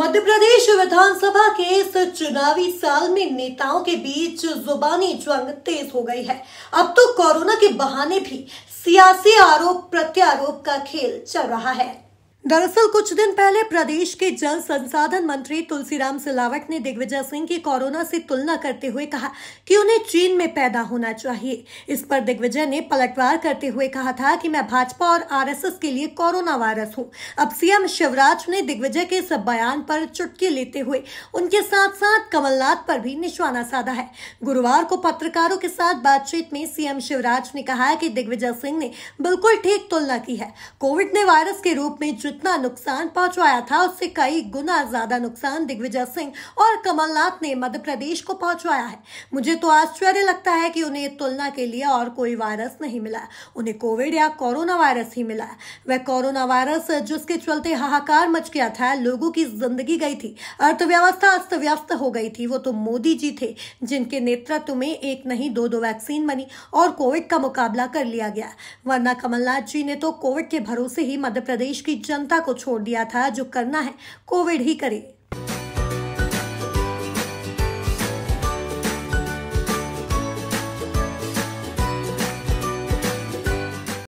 मध्य प्रदेश विधानसभा के इस चुनावी साल में नेताओं के बीच जुबानी जंग तेज हो गई है अब तो कोरोना के बहाने भी सियासी आरोप प्रत्यारोप का खेल चल रहा है दरअसल कुछ दिन पहले प्रदेश के जल संसाधन मंत्री तुलसीराम सिलावट ने दिग्विजय सिंह की कोरोना से तुलना करते हुए कहा कि उन्हें चीन में पैदा होना चाहिए इस पर दिग्विजय ने पलटवार करते हुए कहा था कि मैं भाजपा और आरएसएस के लिए कोरोना वायरस हूं अब सीएम शिवराज ने दिग्विजय के इस बयान पर चुटकी लेते हुए उनके साथ साथ कमलनाथ पर भी निशाना साधा है गुरुवार को पत्रकारों के साथ बातचीत में सीएम शिवराज ने कहा कि दिग्विजय सिंह ने बिल्कुल ठीक तुलना की है कोविड ने वायरस के रूप में जितना नुकसान पहुंचाया था उससे कई गुना ज्यादा नुकसान दिग्विजय सिंह और कमलनाथ ने मध्य प्रदेश को पहुंचवाया है मुझे तो आश्चर्य लगता है कि उन्हें तुलना के लिए और कोई वायरस नहीं मिला उन्हें कोविड या कोरोना वायरस ही मिला वह कोरोना वायरस जिसके चलते हाहाकार मच गया था लोगों की जिंदगी गई थी अर्थव्यवस्था अस्त व्यस्त हो गई थी वो तो मोदी जी थे जिनके नेतृत्व में एक नहीं दो दो वैक्सीन बनी और कोविड का मुकाबला कर लिया गया वरना कमलनाथ जी ने तो कोविड के भरोसे ही मध्य प्रदेश की जन जनता को छोड़ दिया था जो करना है कोविड ही करे